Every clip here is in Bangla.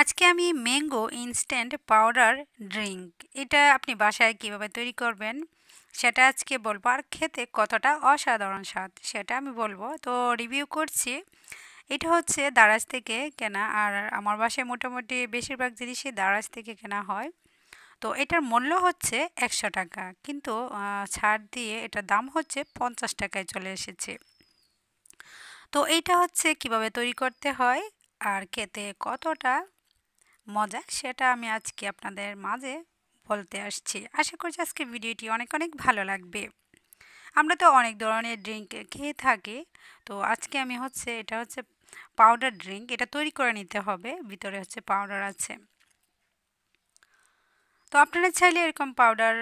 আজকে আমি ম্যাঙ্গো ইনস্ট্যান্ট পাউডার ড্রিঙ্ক এটা আপনি বাসায় কিভাবে তৈরি করবেন সেটা আজকে বলবো আর খেতে কতটা অসাধারণ স্বাদ সেটা আমি বলবো তো রিভিউ করছি এটা হচ্ছে দারাজ থেকে কেনা আর আমার বাসায় মোটামুটি বেশিরভাগ জিনিসই দারাজ থেকে কেনা হয় তো এটার মূল্য হচ্ছে একশো টাকা কিন্তু ছাড় দিয়ে এটার দাম হচ্ছে পঞ্চাশ টাকায় চলে এসেছে তো এইটা হচ্ছে কিভাবে তৈরি করতে হয় আর খেতে কতটা মজা সেটা আমি আজকে আপনাদের মাঝে বলতে আসছি আশা করছি আজকে ভিডিওটি অনেক অনেক ভালো লাগবে আমরা তো অনেক ধরনের ড্রিঙ্ক খেয়ে থাকি তো আজকে আমি হচ্ছে এটা হচ্ছে পাউডার ড্রিঙ্ক এটা তৈরি করে নিতে হবে ভিতরে হচ্ছে পাউডার আছে তো আপনারা চাইলে এরকম পাউডার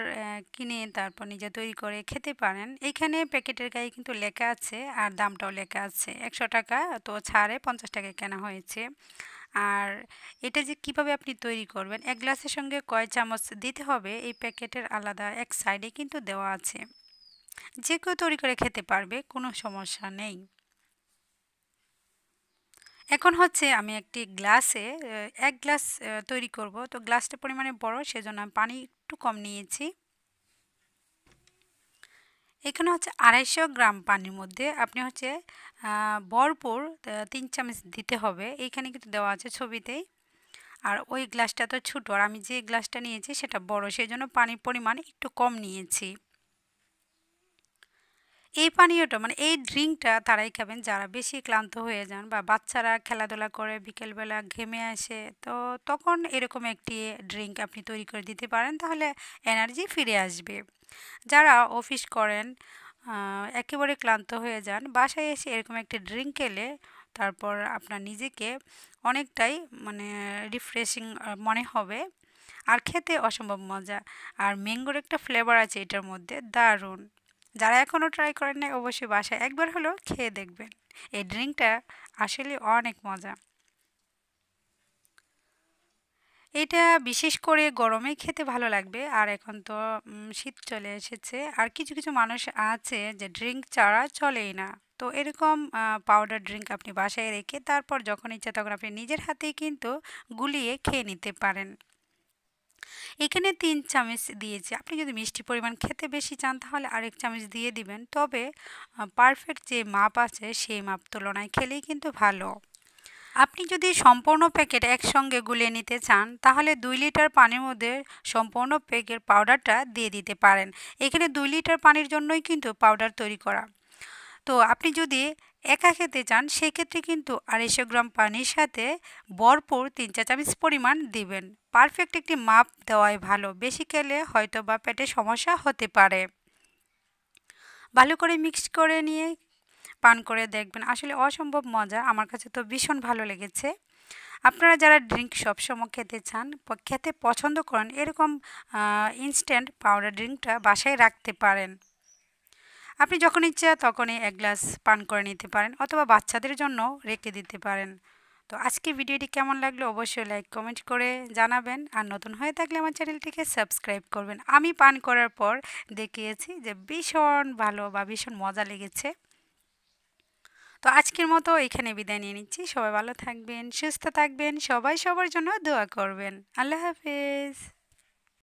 কিনে তারপর নিজে তৈরি করে খেতে পারেন এখানে প্যাকেটের গায়ে কিন্তু লেখা আছে আর দামটাও লেখা আছে একশো টাকা তো ছাড়ে পঞ্চাশ টাকায় কেনা হয়েছে আর এটা যে কিভাবে আপনি তৈরি করবেন এক গ্লাসের সঙ্গে কয় চামচ দিতে হবে এই প্যাকেটের আলাদা এক সাইডে কিন্তু দেওয়া আছে যে কেউ তৈরি করে খেতে পারবে কোনো সমস্যা নেই এখন হচ্ছে আমি একটি গ্লাসে এক গ্লাস তৈরি করব তো গ্লাসটা পরিমাণে বড় সেজন্য আমি পানি একটু কম নিয়েছি এখানে হচ্ছে আড়াইশো গ্রাম পানির মধ্যে আপনি হচ্ছে ভরপুর তিন চামচ দিতে হবে এইখানে কিন্তু দেওয়া আছে ছবিতেই আর ওই গ্লাসটা তো ছোটো আর আমি যে গ্লাসটা নিয়েছি সেটা বড় সেই জন্য পানির পরিমাণ একটু কম নিয়েছি এই পানীয়টা মানে এই ড্রিঙ্কটা তারাই খাবেন যারা বেশি ক্লান্ত হয়ে যান বা বাচ্চারা খেলাধুলা করে বিকেলবেলা ঘেমে আসে তো তখন এরকম একটি ড্রিঙ্ক আপনি তৈরি করে দিতে পারেন তাহলে এনার্জি ফিরে আসবে যারা অফিস করেন একেবারে ক্লান্ত হয়ে যান বাসায় এসে এরকম একটি ড্রিঙ্ক খেলে তারপর আপনার নিজেকে অনেকটাই মানে রিফ্রেশিং মনে হবে আর খেতে অসম্ভব মজা আর ম্যাঙ্গোর একটা ফ্লেভার আছে এটার মধ্যে দারুণ যারা এখনও ট্রাই করেন নাই অবশ্যই বাসায় একবার হলো খেয়ে দেখবেন এই ড্রিঙ্কটা আসলে অনেক মজা এটা বিশেষ করে গরমে খেতে ভালো লাগবে আর এখন তো শীত চলে এসেছে আর কিছু কিছু মানুষ আছে যে ড্রিঙ্ক ছাড়া চলেই না তো এরকম পাউডার ড্রিঙ্ক আপনি বাসায় রেখে তারপর যখন ইচ্ছা তখন আপনি নিজের হাতেই কিন্তু গুলিয়ে খেয়ে নিতে পারেন এখানে তিন চামচ দিয়েছি আপনি যদি মিষ্টি পরিমাণ খেতে বেশি চান তাহলে আরেক চামচ দিয়ে দিবেন তবে পারফেক্ট যে মাপ আছে সেই মাপ তুলনায় খেলেই কিন্তু ভালো আপনি যদি সম্পূর্ণ প্যাকেট একসঙ্গে গুলে নিতে চান তাহলে দুই লিটার পানির মধ্যে সম্পূর্ণ প্যাকেট পাউডারটা দিয়ে দিতে পারেন এখানে দুই লিটার পানির জন্যই কিন্তু পাউডার তৈরি করা তো আপনি যদি একা খেতে চান সেক্ষেত্রে কিন্তু আড়াইশো গ্রাম পানির সাথে ভরপুর তিন চা চামচ পরিমাণ দিবেন পারফেক্ট একটি মাপ দেওয়াই ভালো বেশি খেলে হয়তো বা পেটে সমস্যা হতে পারে ভালো করে মিক্স করে নিয়ে পান করে দেখবেন আসলে অসম্ভব মজা আমার কাছে তো ভীষণ ভালো লেগেছে আপনারা যারা ড্রিঙ্ক সবসময় খেতে চান খেতে পছন্দ করেন এরকম ইনস্ট্যান্ট পাউডার ড্রিঙ্কটা বাসায় রাখতে পারেন আপনি যখন ইচ্ছা তখনই এক গ্লাস পান করে নিতে পারেন অথবা বাচ্চাদের জন্য রেখে দিতে পারেন তো আজকে ভিডিওটি কেমন লাগলো অবশ্যই লাইক কমেন্ট করে জানাবেন আর নতুন হয়ে থাকলে আমার চ্যানেলটিকে সাবস্ক্রাইব করবেন আমি পান করার পর দেখিয়েছি যে ভীষণ ভালো বা ভীষণ মজা লেগেছে তো আজকের মতো এখানে বিদায় নিয়ে নিচ্ছি সবাই ভালো থাকবেন সুস্থ থাকবেন সবাই সবার জন্য দোয়া করবেন আল্লাহ হাফিজ